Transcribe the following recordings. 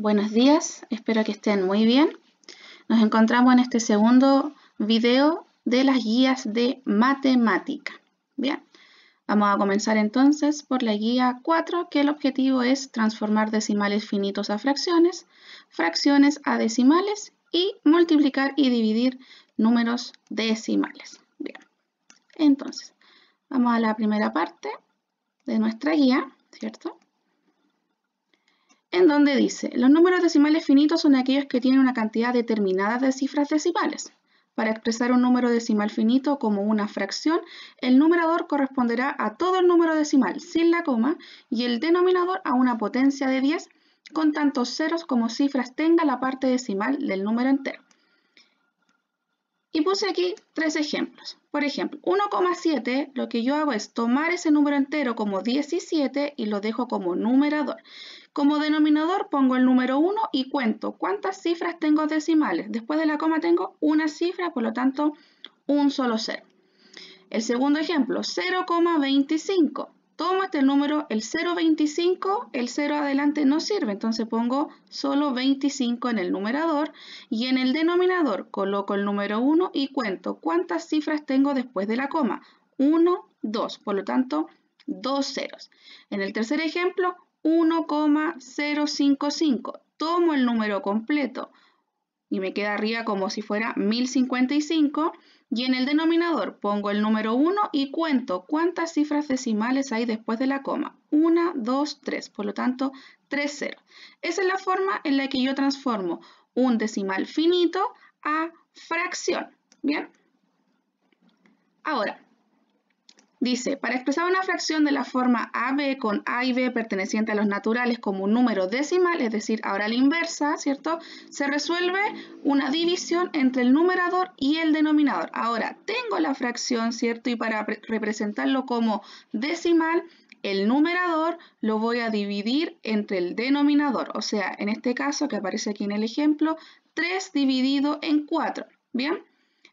Buenos días, espero que estén muy bien. Nos encontramos en este segundo video de las guías de matemática. Bien, vamos a comenzar entonces por la guía 4, que el objetivo es transformar decimales finitos a fracciones, fracciones a decimales y multiplicar y dividir números decimales. Bien, entonces, vamos a la primera parte de nuestra guía, ¿cierto? en donde dice, los números decimales finitos son aquellos que tienen una cantidad determinada de cifras decimales. Para expresar un número decimal finito como una fracción, el numerador corresponderá a todo el número decimal sin la coma y el denominador a una potencia de 10 con tantos ceros como cifras tenga la parte decimal del número entero. Y puse aquí tres ejemplos. Por ejemplo, 1,7, lo que yo hago es tomar ese número entero como 17 y lo dejo como numerador. Como denominador pongo el número 1 y cuento cuántas cifras tengo decimales. Después de la coma tengo una cifra, por lo tanto, un solo cero. El segundo ejemplo, 0,25. Tomo este número, el 0,25, el 0 adelante no sirve, entonces pongo solo 25 en el numerador y en el denominador coloco el número 1 y cuento cuántas cifras tengo después de la coma. 1, 2, por lo tanto, dos ceros. En el tercer ejemplo, 1,055. Tomo el número completo y me queda arriba como si fuera 1055 y en el denominador pongo el número 1 y cuento cuántas cifras decimales hay después de la coma. 1, 2, 3, por lo tanto 3 0. Esa es la forma en la que yo transformo un decimal finito a fracción. ¿Bien? Ahora, Dice, para expresar una fracción de la forma AB con A y B perteneciente a los naturales como un número decimal, es decir, ahora la inversa, ¿cierto? Se resuelve una división entre el numerador y el denominador. Ahora, tengo la fracción, ¿cierto? Y para representarlo como decimal, el numerador lo voy a dividir entre el denominador. O sea, en este caso que aparece aquí en el ejemplo, 3 dividido en 4, ¿bien?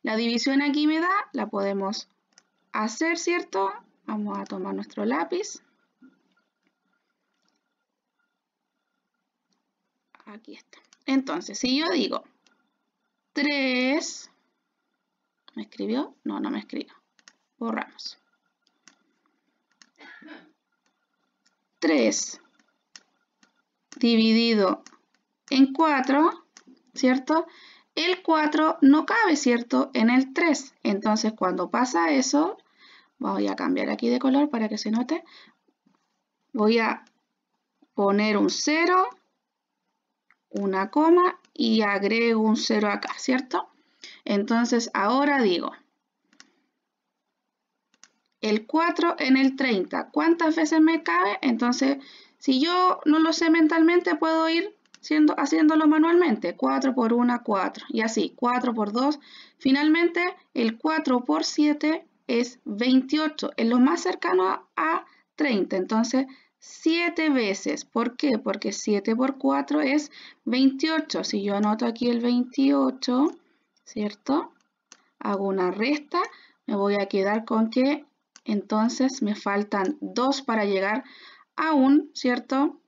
La división aquí me da, la podemos hacer, ¿cierto? Vamos a tomar nuestro lápiz. Aquí está. Entonces, si yo digo 3, ¿me escribió? No, no me escribió. Borramos. 3 dividido en 4, ¿cierto? El 4 no cabe, ¿cierto? En el 3. Entonces, cuando pasa eso, Voy a cambiar aquí de color para que se note. Voy a poner un 0, una coma y agrego un 0 acá, ¿cierto? Entonces ahora digo, el 4 en el 30, ¿cuántas veces me cabe? Entonces, si yo no lo sé mentalmente, puedo ir siendo, haciéndolo manualmente. 4 por 1, 4. Y así, 4 por 2. Finalmente, el 4 por 7 es 28, es lo más cercano a 30. Entonces, 7 veces. ¿Por qué? Porque 7 por 4 es 28. Si yo anoto aquí el 28, ¿cierto? Hago una resta, me voy a quedar con que entonces me faltan 2 para llegar a un, ¿cierto?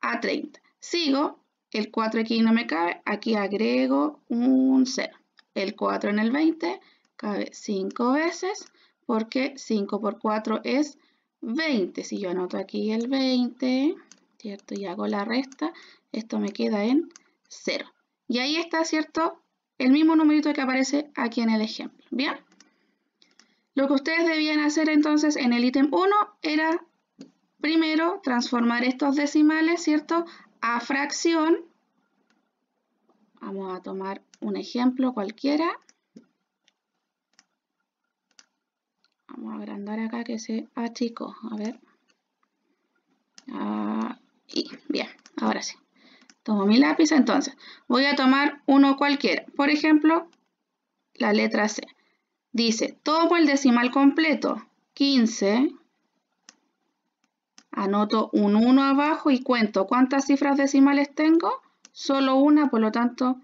A 30. Sigo, el 4 aquí no me cabe, aquí agrego un 0. El 4 en el 20, cabe 5 veces porque 5 por 4 es 20. Si yo anoto aquí el 20, ¿cierto? Y hago la resta, esto me queda en 0. Y ahí está, ¿cierto? El mismo numerito que aparece aquí en el ejemplo. ¿Bien? Lo que ustedes debían hacer entonces en el ítem 1 era primero transformar estos decimales, ¿cierto? A fracción. Vamos a tomar un ejemplo cualquiera. Vamos a agrandar acá que se chico. A ver. Y Bien, ahora sí. Tomo mi lápiz, entonces voy a tomar uno cualquiera. Por ejemplo, la letra C. Dice, tomo el decimal completo, 15. Anoto un 1 abajo y cuento cuántas cifras decimales tengo. Solo una, por lo tanto,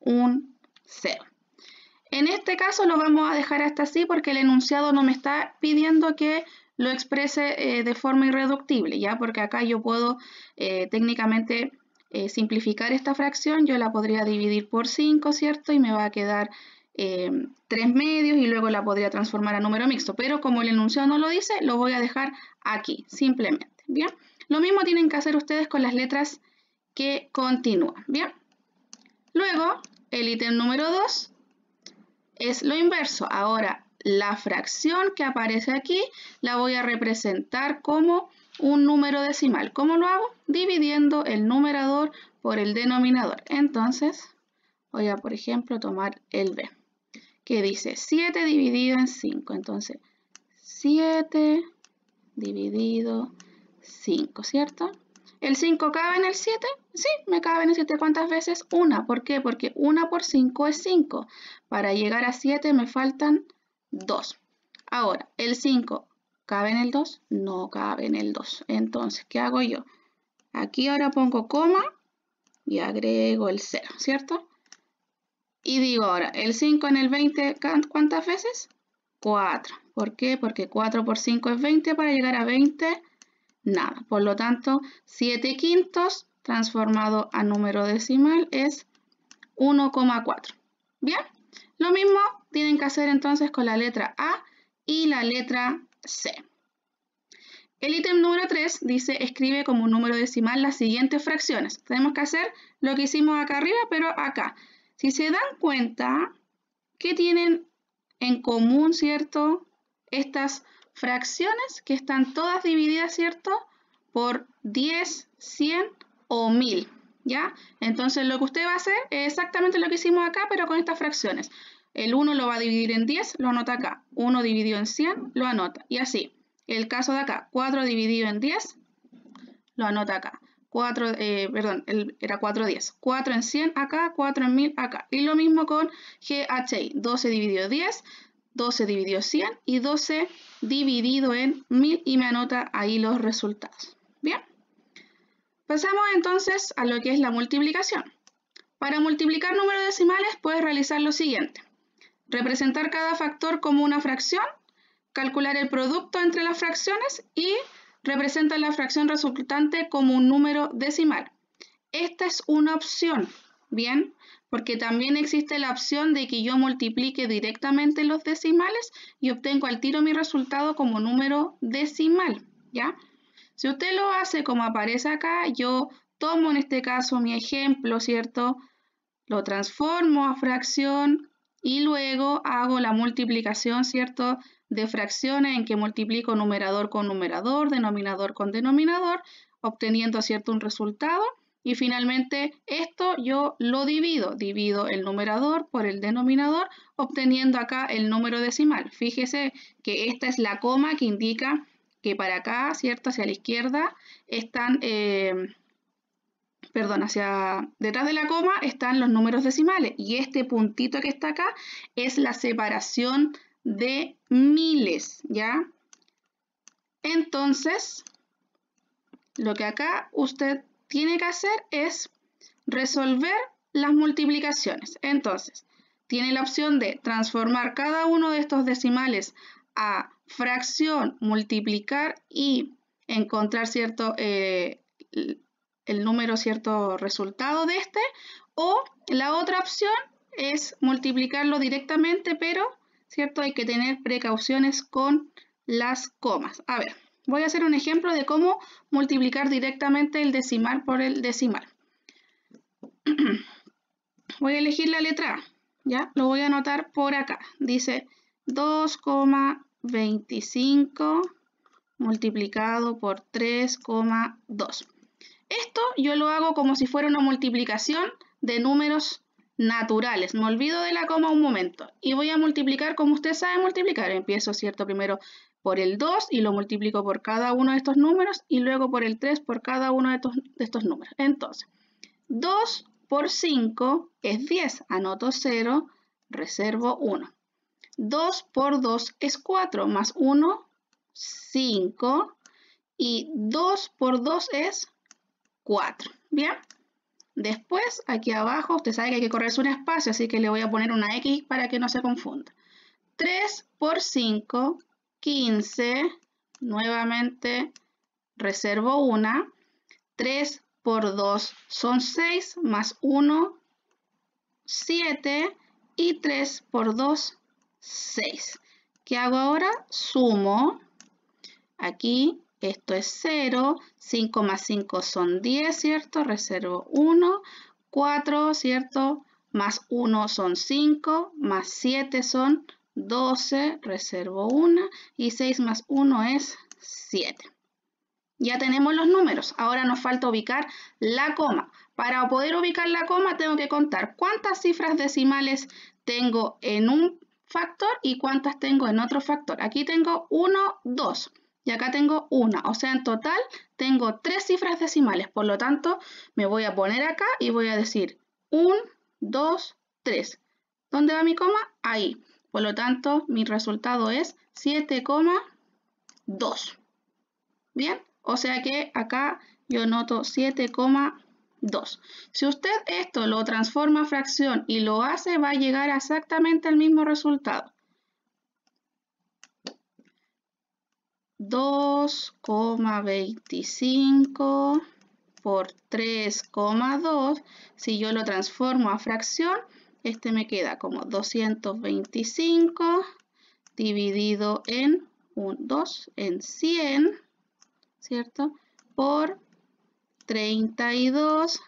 un 0. En este caso lo vamos a dejar hasta así porque el enunciado no me está pidiendo que lo exprese eh, de forma irreductible, ¿ya? Porque acá yo puedo eh, técnicamente eh, simplificar esta fracción, yo la podría dividir por 5, ¿cierto? Y me va a quedar 3 em, medios y luego la podría transformar a número mixto. Pero como el enunciado no lo dice, lo voy a dejar aquí, simplemente, ¿bien? Lo mismo tienen que hacer ustedes con las letras que continúan, ¿bien? Luego, el ítem número 2 es lo inverso. Ahora, la fracción que aparece aquí la voy a representar como un número decimal. ¿Cómo lo hago? Dividiendo el numerador por el denominador. Entonces, voy a, por ejemplo, tomar el B, que dice 7 dividido en 5. Entonces, 7 dividido 5, ¿cierto? ¿El 5 cabe en el 7? Sí, me cabe en el 7. ¿Cuántas veces? Una. ¿Por qué? Porque 1 por 5 es 5. Para llegar a 7 me faltan 2. Ahora, el 5, ¿cabe en el 2? No cabe en el 2. Entonces, ¿qué hago yo? Aquí ahora pongo coma y agrego el 0, ¿cierto? Y digo ahora, el 5 en el 20, ¿cuántas veces? 4. ¿Por qué? Porque 4 por 5 es 20. Para llegar a 20 nada. Por lo tanto, 7 quintos transformado a número decimal es 1,4. Bien, lo mismo tienen que hacer entonces con la letra A y la letra C. El ítem número 3 dice escribe como un número decimal las siguientes fracciones. Tenemos que hacer lo que hicimos acá arriba, pero acá. Si se dan cuenta, que tienen en común, cierto? Estas fracciones que están todas divididas, ¿cierto? Por 10, 100 o 1000, ¿ya? Entonces lo que usted va a hacer es exactamente lo que hicimos acá, pero con estas fracciones. El 1 lo va a dividir en 10, lo anota acá. 1 dividido en 100, lo anota. Y así. El caso de acá, 4 dividido en 10, lo anota acá. 4, eh, perdón, era 4 10. 4 en 100 acá, 4 en 1000 acá. Y lo mismo con GHI. 12 dividido 10, 12 dividido 100 y 12 dividido en 1000 y me anota ahí los resultados. Bien, pasamos entonces a lo que es la multiplicación. Para multiplicar números decimales puedes realizar lo siguiente. Representar cada factor como una fracción, calcular el producto entre las fracciones y representa la fracción resultante como un número decimal. Esta es una opción, ¿bien? porque también existe la opción de que yo multiplique directamente los decimales y obtengo al tiro mi resultado como número decimal, ¿ya? Si usted lo hace como aparece acá, yo tomo en este caso mi ejemplo, ¿cierto? Lo transformo a fracción y luego hago la multiplicación, ¿cierto? De fracciones en que multiplico numerador con numerador, denominador con denominador, obteniendo, ¿cierto? Un resultado y finalmente esto yo lo divido, divido el numerador por el denominador, obteniendo acá el número decimal. Fíjese que esta es la coma que indica que para acá, ¿cierto? Hacia la izquierda están, eh, perdón, hacia detrás de la coma están los números decimales. Y este puntito que está acá es la separación de miles, ¿ya? Entonces, lo que acá usted tiene que hacer es resolver las multiplicaciones. Entonces, tiene la opción de transformar cada uno de estos decimales a fracción, multiplicar y encontrar cierto, eh, el número, cierto resultado de este. O la otra opción es multiplicarlo directamente, pero cierto hay que tener precauciones con las comas. A ver, Voy a hacer un ejemplo de cómo multiplicar directamente el decimal por el decimal. voy a elegir la letra A, ¿ya? Lo voy a anotar por acá. Dice 2,25 multiplicado por 3,2. Esto yo lo hago como si fuera una multiplicación de números naturales. Me olvido de la coma un momento y voy a multiplicar como usted sabe multiplicar. Empiezo, ¿cierto? Primero por el 2 y lo multiplico por cada uno de estos números y luego por el 3 por cada uno de estos, de estos números. Entonces, 2 por 5 es 10. Anoto 0, reservo 1. 2 por 2 es 4, más 1, 5. Y 2 por 2 es 4. ¿Bien? Después, aquí abajo, usted sabe que hay que correrse un espacio, así que le voy a poner una X para que no se confunda. 3 por 5, 15, nuevamente reservo una. 3 por 2 son 6, más 1, 7 y 3 por 2, 6. ¿Qué hago ahora? Sumo aquí esto es 0, 5 más 5 son 10, ¿cierto? Reservo 1, 4, ¿cierto? Más 1 son 5, más 7 son 12, reservo 1 y 6 más 1 es 7. Ya tenemos los números, ahora nos falta ubicar la coma. Para poder ubicar la coma tengo que contar cuántas cifras decimales tengo en un factor y cuántas tengo en otro factor. Aquí tengo 1, 2 y acá tengo una. O sea, en total tengo tres cifras decimales. Por lo tanto, me voy a poner acá y voy a decir 1, 2, 3. ¿Dónde va mi coma? Ahí. Por lo tanto, mi resultado es 7,2. Bien, o sea que acá yo noto 7,2. Si usted esto lo transforma a fracción y lo hace, va a llegar exactamente al mismo resultado. 2,25 por 3,2. Si yo lo transformo a fracción, este me queda como 225 dividido en 1, 2 en 100, ¿cierto? Por 32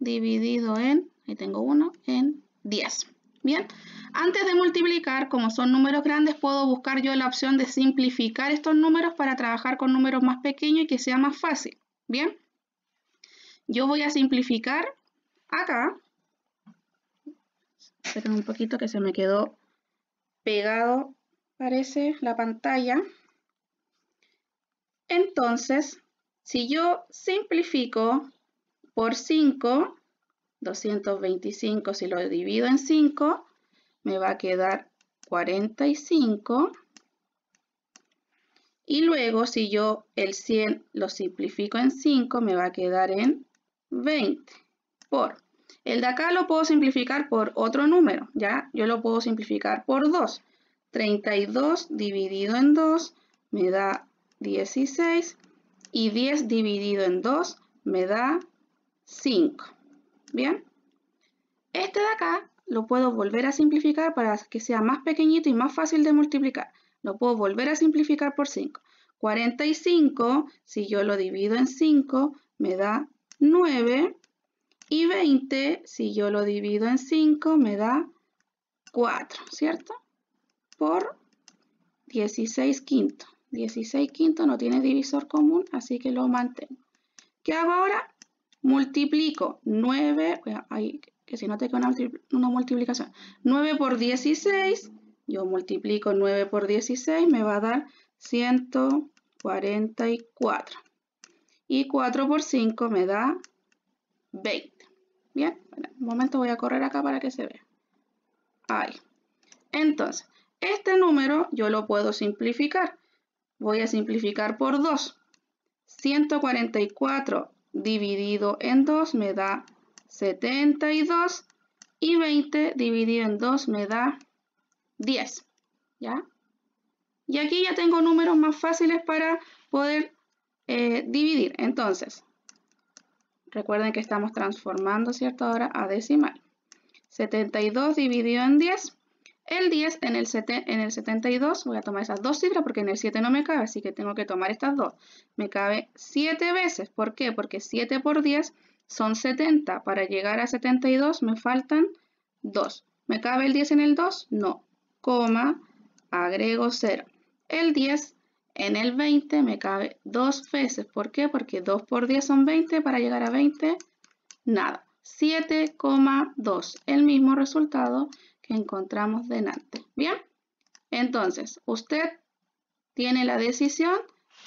dividido en, ahí tengo 1, en 10. Bien, antes de multiplicar, como son números grandes, puedo buscar yo la opción de simplificar estos números para trabajar con números más pequeños y que sea más fácil. Bien, yo voy a simplificar acá. Esperen un poquito que se me quedó pegado, parece, la pantalla. Entonces, si yo simplifico por 5, 225 si lo divido en 5 me va a quedar 45 y luego si yo el 100 lo simplifico en 5 me va a quedar en 20 por el de acá lo puedo simplificar por otro número ya yo lo puedo simplificar por 2 32 dividido en 2 me da 16 y 10 dividido en 2 me da 5 Bien, este de acá lo puedo volver a simplificar para que sea más pequeñito y más fácil de multiplicar. Lo puedo volver a simplificar por 5. 45, si yo lo divido en 5, me da 9. Y 20, si yo lo divido en 5, me da 4, ¿cierto? Por 16 quinto. 16 quinto no tiene divisor común, así que lo mantengo. ¿Qué hago ahora? multiplico 9, que si no te una, multiplicación, 9 por 16, yo multiplico 9 por 16, me va a dar 144. Y 4 por 5 me da 20. Bien, un momento voy a correr acá para que se vea. Ahí. Entonces, este número yo lo puedo simplificar. Voy a simplificar por 2. 144 dividido en 2 me da 72 y 20 dividido en 2 me da 10. ¿Ya? Y aquí ya tengo números más fáciles para poder eh, dividir. Entonces, recuerden que estamos transformando, ¿cierto? Ahora a decimal. 72 dividido en 10 el 10 en el, en el 72, voy a tomar esas dos cifras porque en el 7 no me cabe, así que tengo que tomar estas dos. Me cabe 7 veces. ¿Por qué? Porque 7 por 10 son 70. Para llegar a 72 me faltan 2. ¿Me cabe el 10 en el 2? No. Coma, agrego 0. El 10 en el 20 me cabe 2 veces. ¿Por qué? Porque 2 por 10 son 20. Para llegar a 20, nada. 7,2. El mismo resultado que encontramos delante. Bien, entonces usted tiene la decisión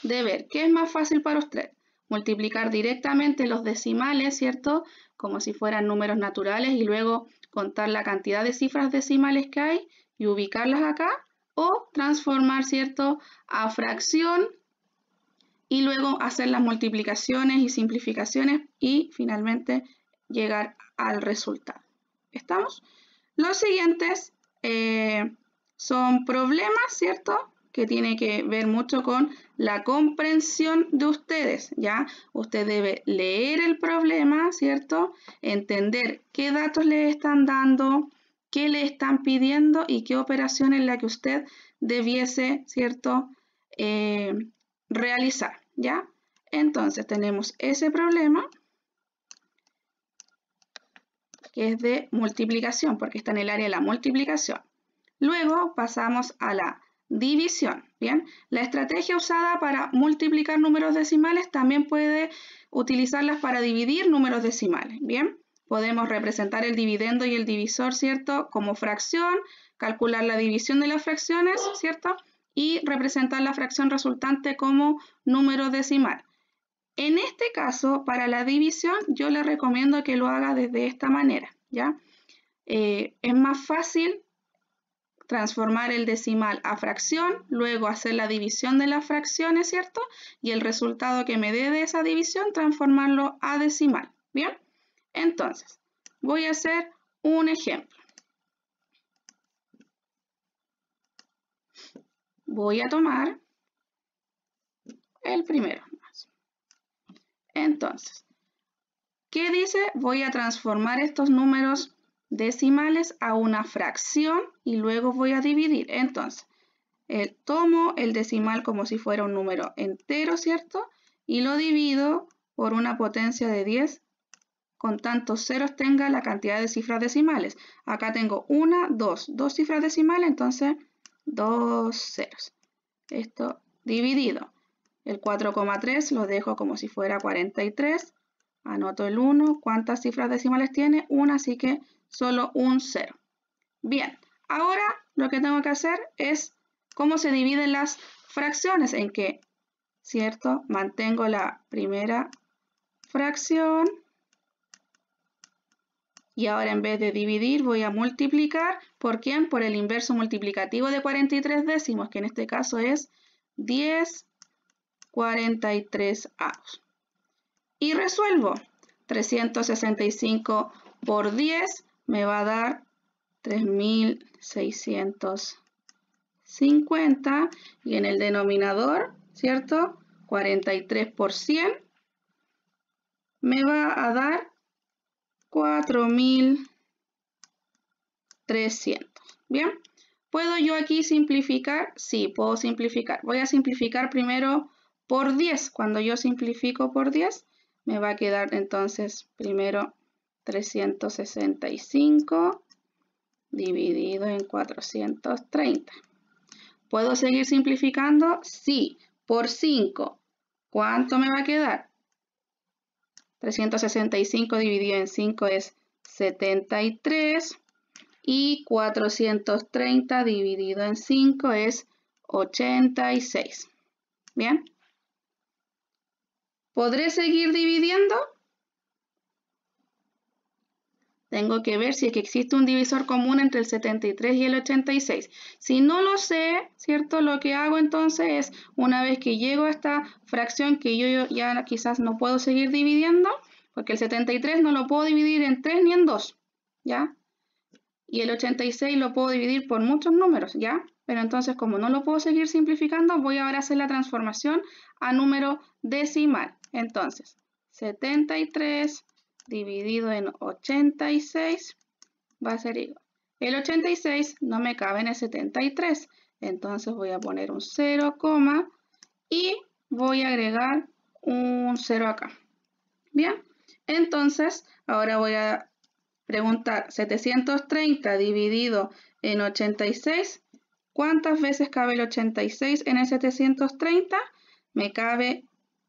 de ver qué es más fácil para usted. Multiplicar directamente los decimales, ¿cierto? Como si fueran números naturales y luego contar la cantidad de cifras decimales que hay y ubicarlas acá. O transformar, ¿cierto? A fracción y luego hacer las multiplicaciones y simplificaciones y finalmente llegar al resultado. ¿Estamos? Los siguientes eh, son problemas, ¿cierto? Que tiene que ver mucho con la comprensión de ustedes, ¿ya? Usted debe leer el problema, ¿cierto? Entender qué datos le están dando, qué le están pidiendo y qué operación es la que usted debiese, ¿cierto? Eh, realizar, ¿ya? Entonces tenemos ese problema que es de multiplicación, porque está en el área de la multiplicación. Luego pasamos a la división. Bien, la estrategia usada para multiplicar números decimales también puede utilizarlas para dividir números decimales. Bien, podemos representar el dividendo y el divisor, ¿cierto? Como fracción, calcular la división de las fracciones, ¿cierto? Y representar la fracción resultante como número decimal. En este caso, para la división, yo le recomiendo que lo haga desde esta manera, ¿ya? Eh, es más fácil transformar el decimal a fracción, luego hacer la división de las fracciones, ¿cierto? Y el resultado que me dé de esa división, transformarlo a decimal, ¿bien? Entonces, voy a hacer un ejemplo. Voy a tomar el primero, entonces. ¿Qué dice? Voy a transformar estos números decimales a una fracción y luego voy a dividir. Entonces, tomo el decimal como si fuera un número entero, ¿cierto? Y lo divido por una potencia de 10 con tantos ceros tenga la cantidad de cifras decimales. Acá tengo una, dos, dos cifras decimales, entonces dos ceros. Esto dividido. El 4,3 lo dejo como si fuera 43. Anoto el 1. ¿Cuántas cifras decimales tiene? Una, así que solo un 0. Bien, ahora lo que tengo que hacer es cómo se dividen las fracciones, en que, ¿cierto? Mantengo la primera fracción. Y ahora en vez de dividir voy a multiplicar. ¿Por quién? Por el inverso multiplicativo de 43 décimos, que en este caso es 10 43 años Y resuelvo. 365 por 10 me va a dar 3650 y en el denominador, ¿cierto? 43 por 100 me va a dar 4300. ¿Bien? ¿Puedo yo aquí simplificar? Sí, puedo simplificar. Voy a simplificar primero por 10. Cuando yo simplifico por 10, me va a quedar entonces primero 365 dividido en 430. ¿Puedo seguir simplificando? Sí, por 5. ¿Cuánto me va a quedar? 365 dividido en 5 es 73 y 430 dividido en 5 es 86. ¿Bien? ¿Podré seguir dividiendo? Tengo que ver si es que existe un divisor común entre el 73 y el 86. Si no lo sé, ¿cierto? Lo que hago entonces es, una vez que llego a esta fracción que yo ya quizás no puedo seguir dividiendo, porque el 73 no lo puedo dividir en 3 ni en 2, ¿ya? Y el 86 lo puedo dividir por muchos números, ¿ya? Pero entonces, como no lo puedo seguir simplificando, voy ahora a hacer la transformación a número decimal. Entonces, 73 dividido en 86 va a ser igual. El 86 no me cabe en el 73, entonces voy a poner un 0, y voy a agregar un 0 acá. Bien, entonces ahora voy a preguntar 730 dividido en 86. ¿Cuántas veces cabe el 86 en el 730? Me cabe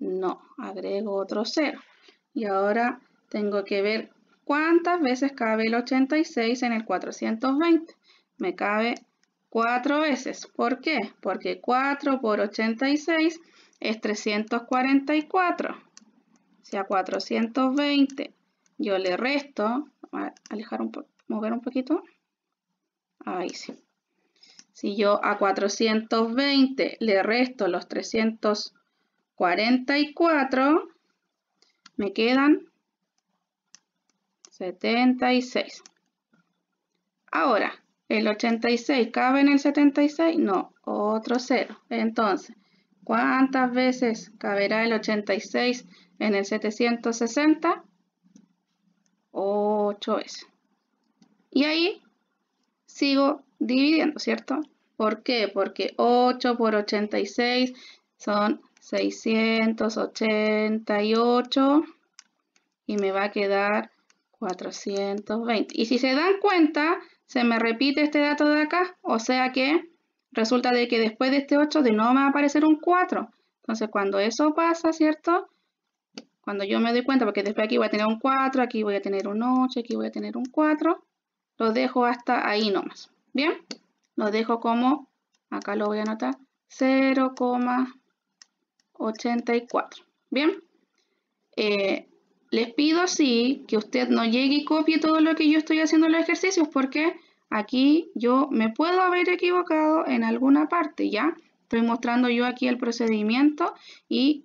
No, agrego otro 0. Y ahora tengo que ver cuántas veces cabe el 86 en el 420. Me cabe 4 veces. ¿Por qué? Porque 4 por 86 es 344. Si a 420. Yo le resto. A alejar un mover un poquito. Ahí sí. Si yo a 420 le resto los 300 44, me quedan 76. Ahora, ¿el 86 cabe en el 76? No, otro 0. Entonces, ¿cuántas veces caberá el 86 en el 760? 8 veces. Y ahí sigo dividiendo, ¿cierto? ¿Por qué? Porque 8 por 86 son 688 y me va a quedar 420. Y si se dan cuenta, se me repite este dato de acá, o sea que resulta de que después de este 8 de nuevo me va a aparecer un 4. Entonces cuando eso pasa, ¿cierto? Cuando yo me doy cuenta, porque después aquí voy a tener un 4, aquí voy a tener un 8, aquí voy a tener un 4, lo dejo hasta ahí nomás. ¿Bien? Lo dejo como, acá lo voy a anotar, 0,2. 84. Bien, eh, les pido así que usted no llegue y copie todo lo que yo estoy haciendo en los ejercicios porque aquí yo me puedo haber equivocado en alguna parte, ¿ya? Estoy mostrando yo aquí el procedimiento y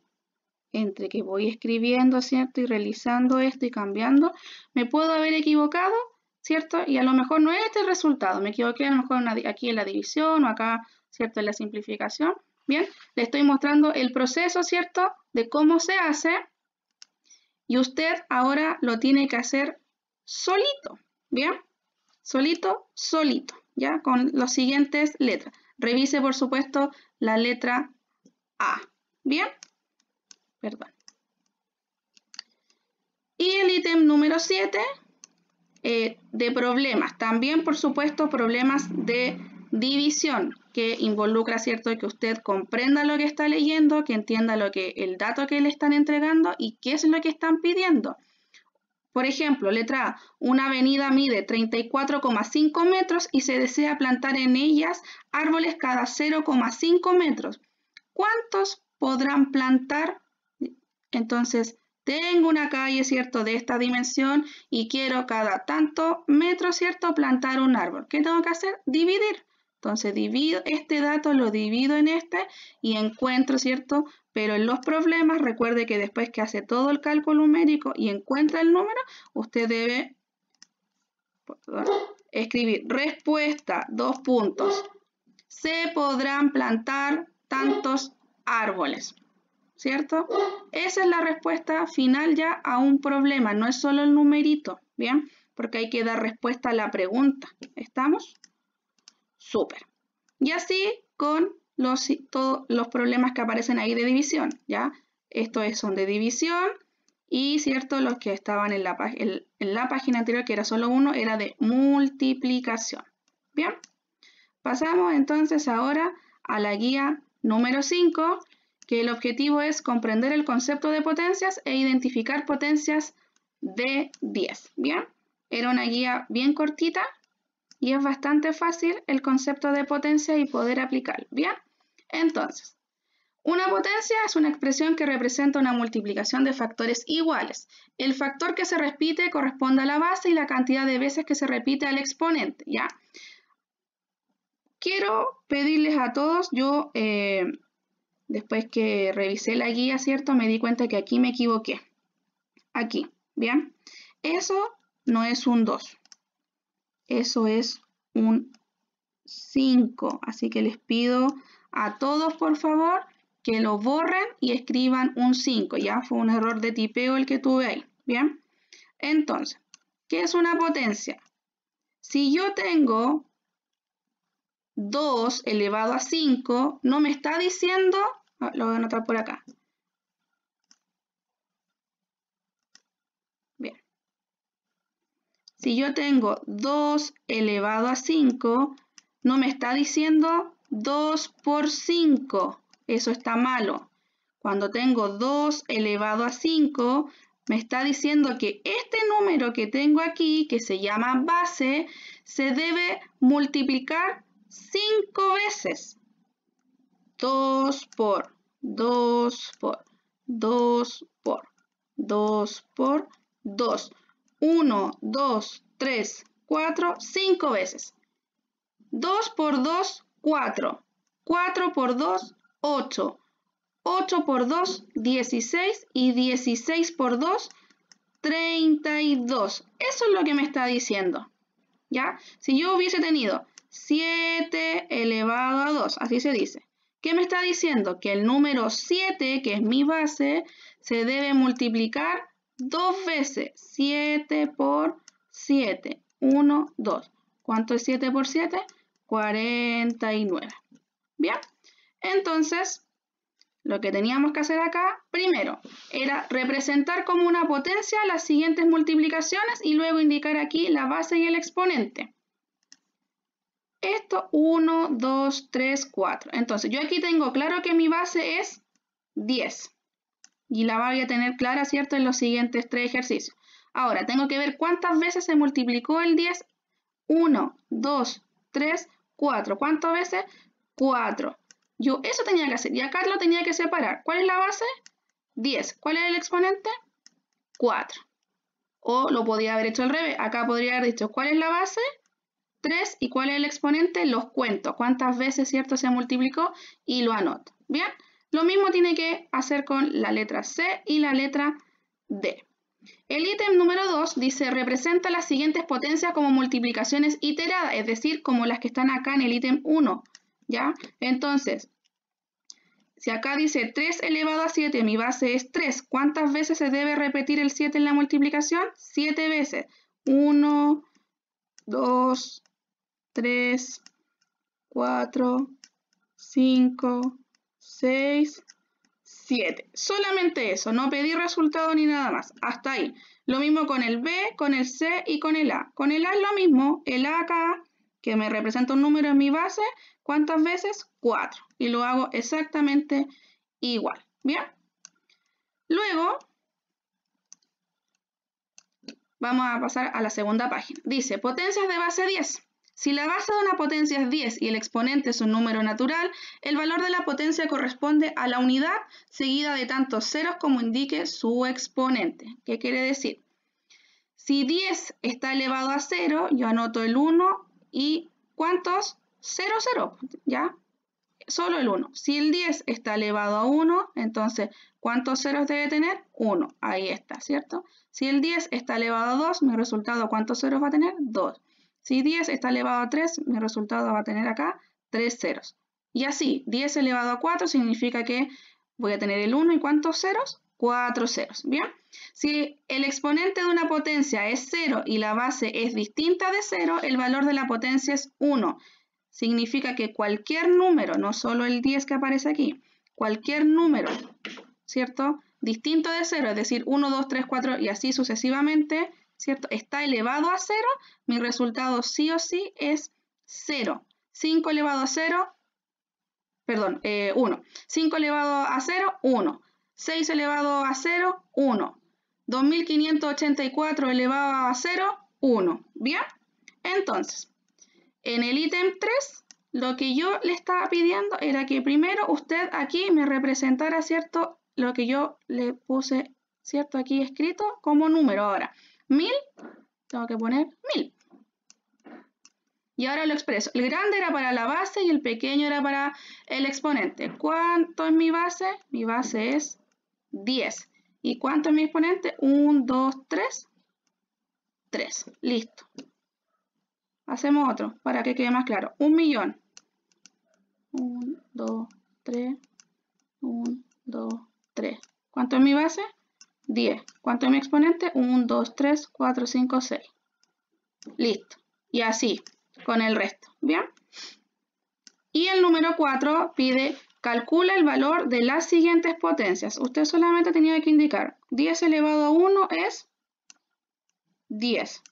entre que voy escribiendo, ¿cierto? Y realizando esto y cambiando, me puedo haber equivocado, ¿cierto? Y a lo mejor no es este el resultado, me equivoqué a lo mejor aquí en la división o acá, ¿cierto? En la simplificación, Bien, le estoy mostrando el proceso, ¿cierto? De cómo se hace. Y usted ahora lo tiene que hacer solito. Bien, solito, solito. Ya, con las siguientes letras. Revise, por supuesto, la letra A. Bien, perdón. Y el ítem número 7, eh, de problemas. También, por supuesto, problemas de división que involucra, ¿cierto?, que usted comprenda lo que está leyendo, que entienda lo que el dato que le están entregando y qué es lo que están pidiendo. Por ejemplo, letra A, una avenida mide 34,5 metros y se desea plantar en ellas árboles cada 0,5 metros. ¿Cuántos podrán plantar? Entonces, tengo una calle, ¿cierto?, de esta dimensión y quiero cada tanto metro, ¿cierto?, plantar un árbol. ¿Qué tengo que hacer? Dividir. Entonces divido este dato, lo divido en este y encuentro, ¿cierto? Pero en los problemas, recuerde que después que hace todo el cálculo numérico y encuentra el número, usted debe escribir respuesta, dos puntos. Se podrán plantar tantos árboles. ¿Cierto? Esa es la respuesta final ya a un problema, no es solo el numerito, ¿bien? Porque hay que dar respuesta a la pregunta. ¿Estamos? súper. Y así con los, todos los problemas que aparecen ahí de división, ¿ya? Estos son de división y, ¿cierto? Los que estaban en la, en la página anterior, que era solo uno, era de multiplicación. Bien, pasamos entonces ahora a la guía número 5, que el objetivo es comprender el concepto de potencias e identificar potencias de 10. Bien, era una guía bien cortita, y es bastante fácil el concepto de potencia y poder aplicarlo, ¿bien? Entonces, una potencia es una expresión que representa una multiplicación de factores iguales. El factor que se repite corresponde a la base y la cantidad de veces que se repite al exponente, ¿ya? Quiero pedirles a todos, yo eh, después que revisé la guía, ¿cierto? Me di cuenta que aquí me equivoqué. Aquí, ¿bien? Eso no es un 2, eso es un 5. Así que les pido a todos, por favor, que lo borren y escriban un 5. Ya fue un error de tipeo el que tuve ahí. Bien. Entonces, ¿qué es una potencia? Si yo tengo 2 elevado a 5, no me está diciendo, ah, lo voy a anotar por acá, Si yo tengo 2 elevado a 5, no me está diciendo 2 por 5. Eso está malo. Cuando tengo 2 elevado a 5, me está diciendo que este número que tengo aquí, que se llama base, se debe multiplicar 5 veces. 2 por, 2 por, 2 por, 2 por, 2. 1, 2, 3, 4, 5 veces. 2 por 2, 4. 4 por 2, 8. 8 por 2, 16 y 16 por 2, 32. Eso es lo que me está diciendo. ¿Ya? Si yo hubiese tenido 7 elevado a 2, así se dice. ¿Qué me está diciendo? Que el número 7, que es mi base, se debe multiplicar dos veces. 7 por 7. 1, 2. ¿Cuánto es 7 por 7? 49. Bien. Entonces, lo que teníamos que hacer acá, primero, era representar como una potencia las siguientes multiplicaciones y luego indicar aquí la base y el exponente. Esto 1, 2, 3, 4. Entonces, yo aquí tengo claro que mi base es 10. Y la voy a tener clara, ¿cierto?, en los siguientes tres ejercicios. Ahora, tengo que ver cuántas veces se multiplicó el 10. 1, 2, 3, 4. ¿Cuántas veces? 4. Yo eso tenía que hacer. Y acá lo tenía que separar. ¿Cuál es la base? 10. ¿Cuál es el exponente? 4. O lo podía haber hecho al revés. Acá podría haber dicho, ¿cuál es la base? 3. ¿Y cuál es el exponente? Los cuento. ¿Cuántas veces, cierto, se multiplicó? Y lo anoto. ¿Bien? Lo mismo tiene que hacer con la letra C y la letra D. El ítem número 2 dice representa las siguientes potencias como multiplicaciones iteradas, es decir, como las que están acá en el ítem 1. ¿ya? Entonces, si acá dice 3 elevado a 7, mi base es 3, ¿cuántas veces se debe repetir el 7 en la multiplicación? 7 veces. 1, 2, 3, 4, 5, 6, 7. Solamente eso, no pedí resultado ni nada más. Hasta ahí. Lo mismo con el B, con el C y con el A. Con el A es lo mismo. El A acá, que me representa un número en mi base, ¿cuántas veces? 4. Y lo hago exactamente igual. ¿Bien? Luego, vamos a pasar a la segunda página. Dice, potencias de base 10. Si la base de una potencia es 10 y el exponente es un número natural, el valor de la potencia corresponde a la unidad seguida de tantos ceros como indique su exponente. ¿Qué quiere decir? Si 10 está elevado a 0, yo anoto el 1 y ¿cuántos? 0, 0, ¿ya? Solo el 1. Si el 10 está elevado a 1, entonces ¿cuántos ceros debe tener? 1, ahí está, ¿cierto? Si el 10 está elevado a 2, mi resultado ¿cuántos ceros va a tener? 2. Si 10 está elevado a 3, mi resultado va a tener acá 3 ceros. Y así, 10 elevado a 4 significa que voy a tener el 1 y ¿cuántos ceros? 4 ceros, ¿bien? Si el exponente de una potencia es 0 y la base es distinta de 0, el valor de la potencia es 1. Significa que cualquier número, no solo el 10 que aparece aquí, cualquier número, ¿cierto? Distinto de 0, es decir, 1, 2, 3, 4 y así sucesivamente, ¿cierto? Está elevado a 0, mi resultado sí o sí es 0. 5 elevado a 0, perdón, 1. Eh, 5 elevado a 0, 1. 6 elevado a 0, 1. 2584 elevado a 0, 1. ¿Bien? Entonces, en el ítem 3, lo que yo le estaba pidiendo era que primero usted aquí me representara, ¿cierto? Lo que yo le puse, ¿cierto? Aquí escrito como número ahora. 1000, tengo que poner 1000. Y ahora lo expreso. El grande era para la base y el pequeño era para el exponente. ¿Cuánto es mi base? Mi base es 10. ¿Y cuánto es mi exponente? 1, 2, 3. 3. Listo. Hacemos otro para que quede más claro. Un millón. 1, 2, 3. 1, 2, 3. ¿Cuánto es mi base? 10. ¿Cuánto es mi exponente? 1, 2, 3, 4, 5, 6. Listo. Y así, con el resto. ¿Bien? Y el número 4 pide, calcula el valor de las siguientes potencias. Usted solamente tenía que indicar, 10 elevado a 1 es 10.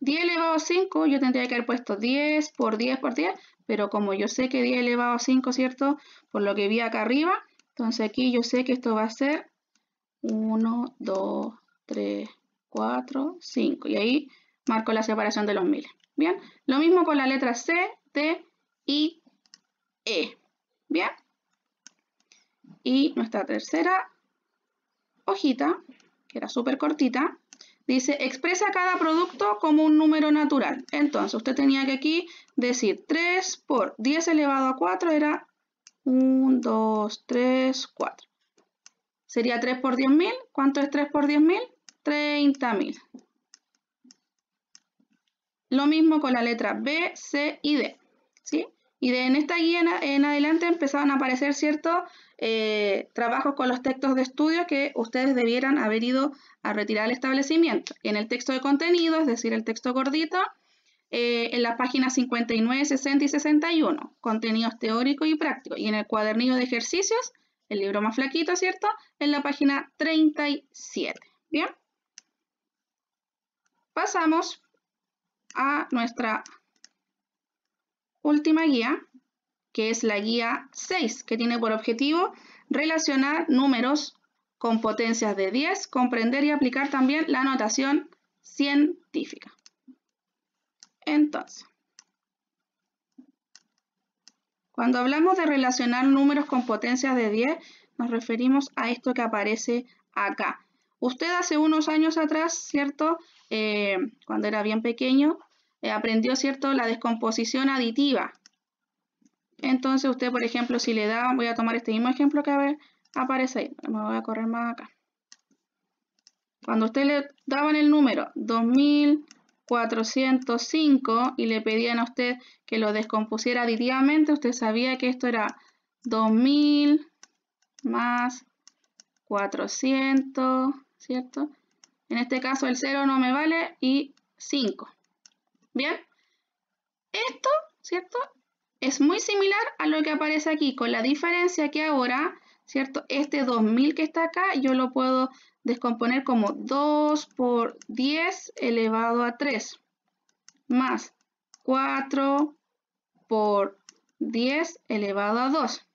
10 elevado a 5, yo tendría que haber puesto 10 por 10 por 10, pero como yo sé que 10 elevado a 5, ¿cierto? Por lo que vi acá arriba, entonces aquí yo sé que esto va a ser 1, 2, 3, 4, 5. Y ahí marco la separación de los miles. Bien, lo mismo con la letra C, D, I, E. Bien. Y nuestra tercera hojita, que era súper cortita, dice, expresa cada producto como un número natural. Entonces, usted tenía que aquí decir 3 por 10 elevado a 4 era 1, 2, 3, 4. Sería 3 por 10.000. ¿Cuánto es 3 por 10.000? 30.000. Lo mismo con la letra B, C y D. ¿sí? Y de, en esta guía en, adelante empezaron a aparecer ciertos eh, trabajos con los textos de estudio que ustedes debieran haber ido a retirar al establecimiento. En el texto de contenido, es decir, el texto gordito, eh, en las páginas 59, 60 y 61, contenidos teóricos y prácticos. Y en el cuadernillo de ejercicios, el libro más flaquito, ¿cierto? En la página 37, ¿bien? Pasamos a nuestra última guía, que es la guía 6, que tiene por objetivo relacionar números con potencias de 10, comprender y aplicar también la notación científica. Entonces, cuando hablamos de relacionar números con potencias de 10, nos referimos a esto que aparece acá. Usted hace unos años atrás, ¿cierto? Eh, cuando era bien pequeño, eh, aprendió, ¿cierto?, la descomposición aditiva. Entonces usted, por ejemplo, si le da, voy a tomar este mismo ejemplo que aparece ahí, me voy a correr más acá. Cuando usted le daban el número 2000, 405 y le pedían a usted que lo descompusiera aditivamente, usted sabía que esto era 2000 más 400, ¿cierto? En este caso el 0 no me vale y 5. ¿Bien? Esto, ¿cierto? Es muy similar a lo que aparece aquí, con la diferencia que ahora ¿cierto? Este 2000 que está acá yo lo puedo descomponer como 2 por 10 elevado a 3 más 4 por 10 elevado a 2.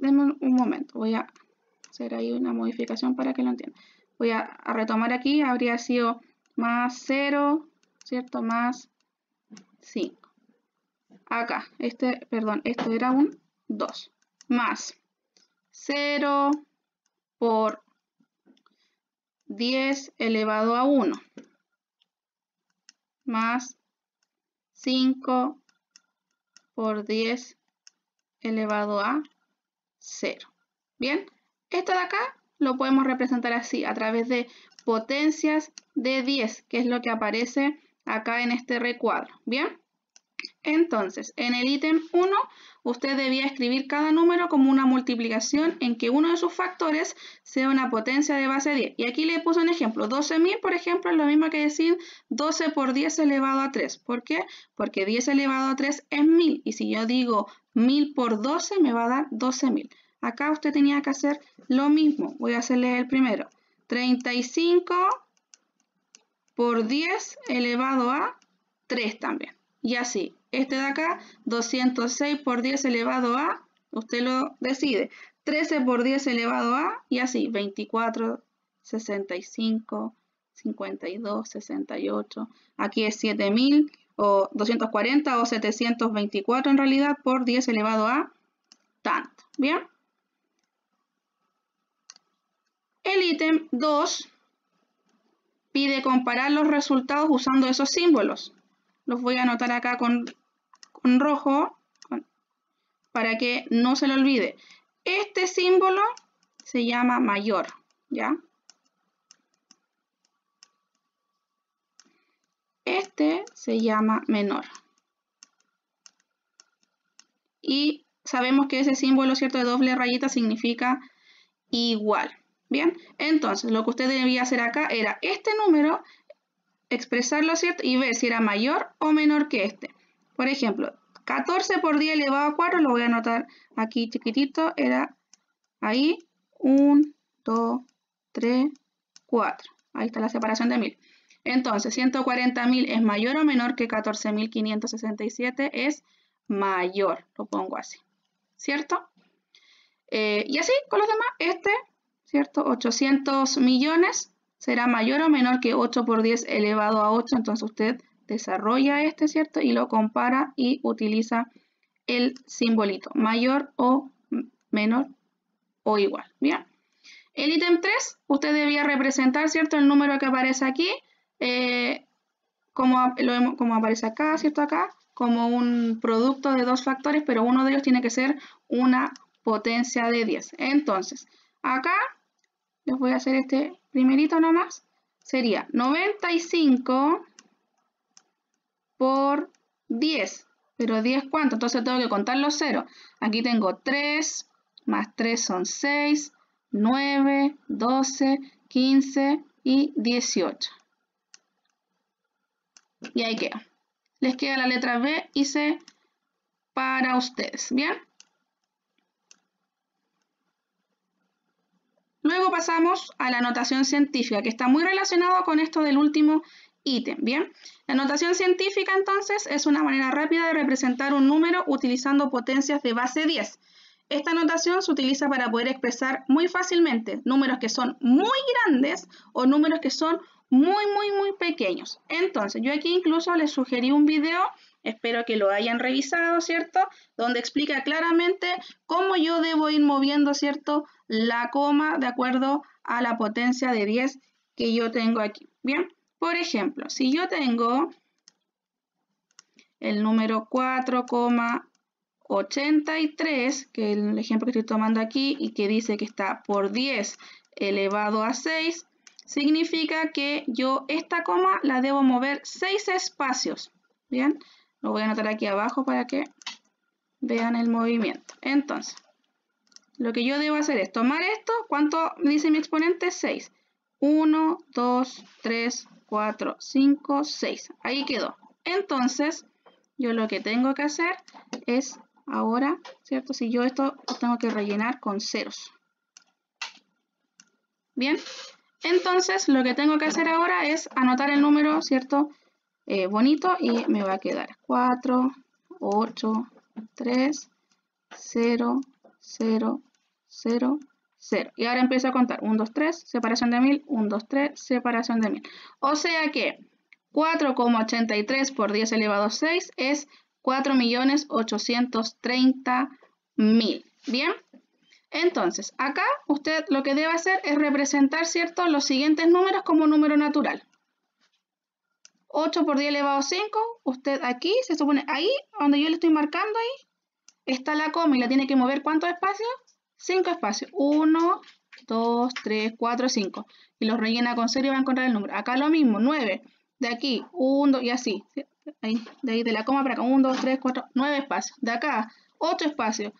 denme un momento, voy a hacer ahí una modificación para que lo entiendan. Voy a, a retomar aquí, habría sido más 0, ¿cierto? Más 5. Acá, este, perdón, esto era un 2, más 0 por 10 elevado a 1 más 5 por 10 elevado a 0. Bien, esto de acá lo podemos representar así, a través de potencias de 10, que es lo que aparece acá en este recuadro. Bien. Entonces, en el ítem 1, usted debía escribir cada número como una multiplicación en que uno de sus factores sea una potencia de base 10. Y aquí le puse un ejemplo. 12.000, por ejemplo, es lo mismo que decir 12 por 10 elevado a 3. ¿Por qué? Porque 10 elevado a 3 es 1000. Y si yo digo 1000 por 12, me va a dar 12.000. Acá usted tenía que hacer lo mismo. Voy a hacerle el primero. 35 por 10 elevado a 3 también. Y así, este de acá, 206 por 10 elevado a, usted lo decide, 13 por 10 elevado a, y así, 24, 65, 52, 68. Aquí es 7000 o 240 o 724 en realidad por 10 elevado a tanto. ¿Bien? El ítem 2 pide comparar los resultados usando esos símbolos los voy a anotar acá con, rojo para que no se lo olvide. Este símbolo se llama mayor, ¿ya? Este se llama menor. Y sabemos que ese símbolo, ¿cierto? De doble rayita significa igual. Bien, entonces lo que usted debía hacer acá era este número expresarlo, ¿cierto? Y ver si era mayor o menor que este. Por ejemplo, 14 por 10 elevado a 4, lo voy a anotar aquí chiquitito, era ahí, 1, 2, 3, 4. Ahí está la separación de 1000. Entonces, 140.000 es mayor o menor que 14.567 es mayor, lo pongo así, ¿cierto? Eh, y así con los demás, este, ¿cierto? 800 millones será mayor o menor que 8 por 10 elevado a 8. Entonces usted desarrolla este, ¿cierto? Y lo compara y utiliza el simbolito, mayor o menor o igual, ¿bien? El ítem 3, usted debía representar, ¿cierto? El número que aparece aquí, eh, como, como aparece acá, ¿cierto? Acá, como un producto de dos factores, pero uno de ellos tiene que ser una potencia de 10. Entonces, acá les voy a hacer este primerito nomás, sería 95 por 10. Pero 10 cuánto? Entonces tengo que contar los ceros. Aquí tengo 3, más 3 son 6, 9, 12, 15 y 18. Y ahí queda. Les queda la letra B y C para ustedes. ¿Bien? Luego pasamos a la notación científica, que está muy relacionado con esto del último ítem, ¿bien? La notación científica, entonces, es una manera rápida de representar un número utilizando potencias de base 10. Esta notación se utiliza para poder expresar muy fácilmente números que son muy grandes o números que son muy, muy, muy pequeños. Entonces, yo aquí incluso les sugerí un video espero que lo hayan revisado, ¿cierto? Donde explica claramente cómo yo debo ir moviendo, ¿cierto? La coma de acuerdo a la potencia de 10 que yo tengo aquí, ¿bien? Por ejemplo, si yo tengo el número 4,83, que es el ejemplo que estoy tomando aquí y que dice que está por 10 elevado a 6, significa que yo esta coma la debo mover 6 espacios, ¿bien? Lo voy a anotar aquí abajo para que vean el movimiento. Entonces, lo que yo debo hacer es tomar esto. ¿Cuánto dice mi exponente? 6. 1, 2, 3, 4, 5, 6. Ahí quedó. Entonces, yo lo que tengo que hacer es ahora, ¿cierto? Si yo esto lo tengo que rellenar con ceros. Bien. Entonces, lo que tengo que hacer ahora es anotar el número, ¿cierto? Eh, bonito y me va a quedar 4, 8, 3, 0, 0, 0, 0. Y ahora empiezo a contar. 1, 2, 3, separación de 1000, 1, 2, 3, separación de 1000. O sea que 4,83 por 10 elevado a 6 es 4.830.000. ¿Bien? Entonces, acá usted lo que debe hacer es representar, ¿cierto?, los siguientes números como número natural. 8 por 10 elevado a 5, usted aquí, se supone ahí, donde yo le estoy marcando ahí, está la coma y la tiene que mover ¿cuántos espacios? 5 espacios, 1, 2, 3, 4, 5. Y los rellena con 0 y va a encontrar el número. Acá lo mismo, 9, de aquí, 1, 2, y así. de ahí de la coma para acá, 1, 2, 3, 4, 9 espacios. De acá, 8 espacios,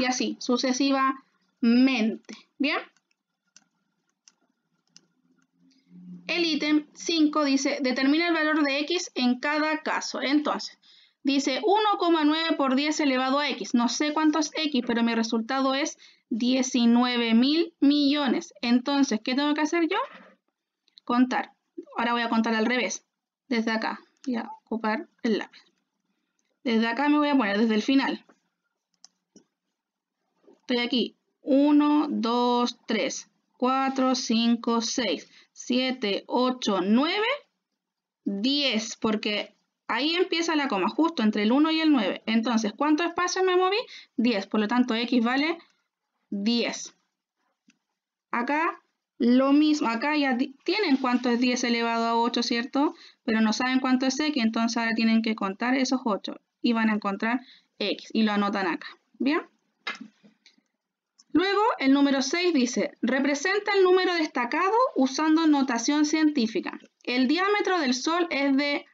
y así, sucesivamente. ¿Bien? El ítem 5 dice, determina el valor de x en cada caso. Entonces, dice 1,9 por 10 elevado a x. No sé cuánto es x, pero mi resultado es 19 mil millones. Entonces, ¿qué tengo que hacer yo? Contar. Ahora voy a contar al revés. Desde acá. Voy a ocupar el lápiz. Desde acá me voy a poner, desde el final. Estoy aquí. 1, 2, 3, 4, 5, 6. 7, 8, 9, 10, porque ahí empieza la coma, justo entre el 1 y el 9. Entonces, ¿cuánto espacio me moví? 10, por lo tanto X vale 10. Acá lo mismo, acá ya tienen cuánto es 10 elevado a 8, ¿cierto? Pero no saben cuánto es X, entonces ahora tienen que contar esos 8 y van a encontrar X y lo anotan acá, ¿bien? Luego, el número 6 dice, representa el número destacado usando notación científica. El diámetro del Sol es de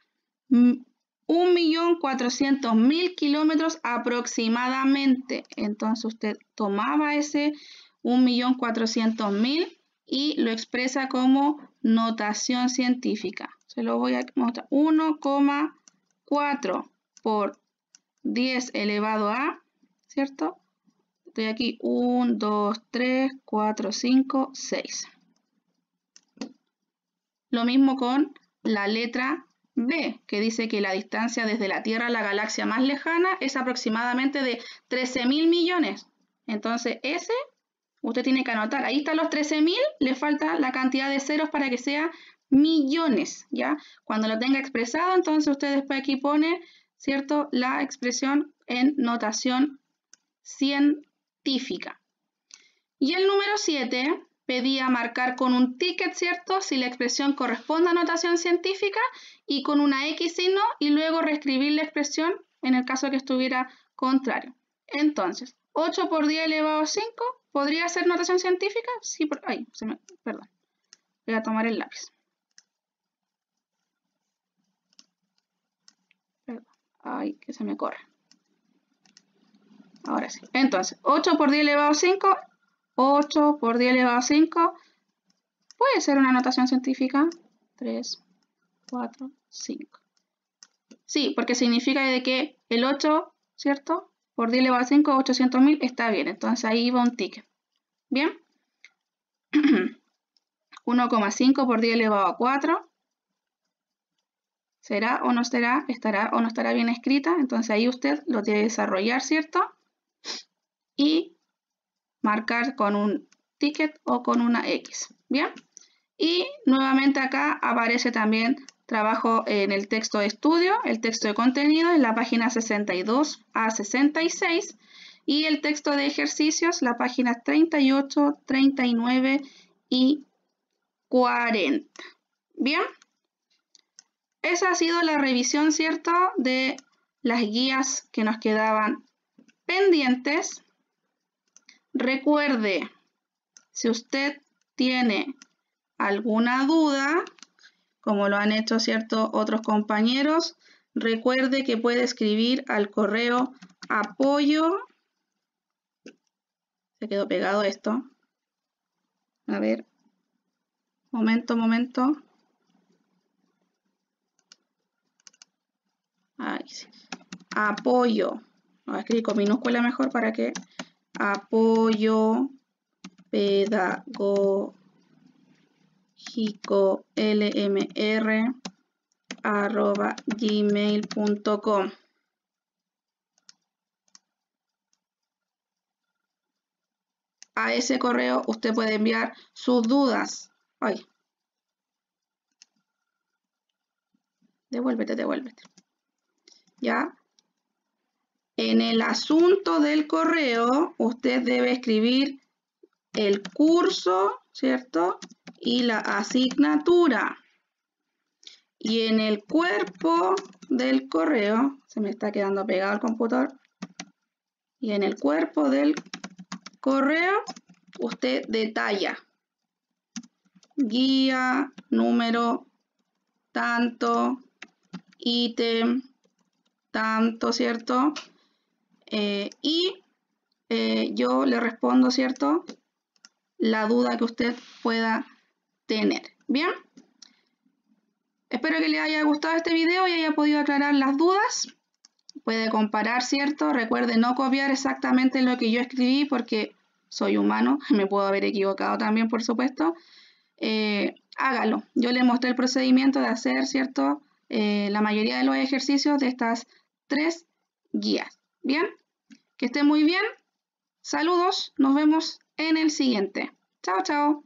1.400.000 kilómetros aproximadamente. Entonces usted tomaba ese 1.400.000 y lo expresa como notación científica. Se lo voy a mostrar. 1,4 por 10 elevado a, ¿cierto? Estoy aquí 1, 2, 3, 4, 5, 6. Lo mismo con la letra B, que dice que la distancia desde la Tierra a la galaxia más lejana es aproximadamente de 13.000 millones. Entonces, ese usted tiene que anotar. Ahí están los 13.000, le falta la cantidad de ceros para que sea millones, ¿ya? Cuando lo tenga expresado, entonces usted después aquí pone, ¿cierto? La expresión en notación 100 científica. Y el número 7 pedía marcar con un ticket, ¿cierto? Si la expresión corresponde a notación científica y con una X signo y luego reescribir la expresión en el caso que estuviera contrario. Entonces, 8 por 10 elevado a 5 podría ser notación científica. Sí, Ay, perdón. Voy a tomar el lápiz. Ay, que se me corre. Ahora sí. Entonces, 8 por 10 elevado a 5, 8 por 10 elevado a 5, puede ser una notación científica, 3, 4, 5. Sí, porque significa de que el 8, ¿cierto? Por 10 elevado a 5, 800.000 está bien. Entonces ahí va un ticket. ¿Bien? 1,5 por 10 elevado a 4. ¿Será o no será? ¿Estará o no estará bien escrita? Entonces ahí usted lo tiene que desarrollar, ¿cierto? y marcar con un ticket o con una X. Bien, y nuevamente acá aparece también trabajo en el texto de estudio, el texto de contenido en la página 62 a 66 y el texto de ejercicios, la página 38, 39 y 40. Bien, esa ha sido la revisión, ¿cierto?, de las guías que nos quedaban pendientes. Recuerde, si usted tiene alguna duda, como lo han hecho ciertos otros compañeros, recuerde que puede escribir al correo apoyo. Se quedó pegado esto. A ver. Momento, momento. Apoyo. Voy a escribir con minúscula mejor para que apoyo pedagógico lmr arroba gmail.com a ese correo usted puede enviar sus dudas. Devuélvete, devuélvete. ¿Ya? En el asunto del correo, usted debe escribir el curso, ¿cierto? Y la asignatura. Y en el cuerpo del correo, se me está quedando pegado al computador. Y en el cuerpo del correo, usted detalla. Guía, número, tanto, ítem, tanto, ¿cierto? Eh, y eh, yo le respondo, ¿cierto? La duda que usted pueda tener. Bien, espero que le haya gustado este video y haya podido aclarar las dudas. Puede comparar, ¿cierto? Recuerde no copiar exactamente lo que yo escribí porque soy humano, me puedo haber equivocado también, por supuesto. Eh, hágalo. Yo le mostré el procedimiento de hacer, ¿cierto? la mayoría de los ejercicios de estas tres guías. Bien, que estén muy bien. Saludos. Nos vemos en el siguiente. Chao, chao.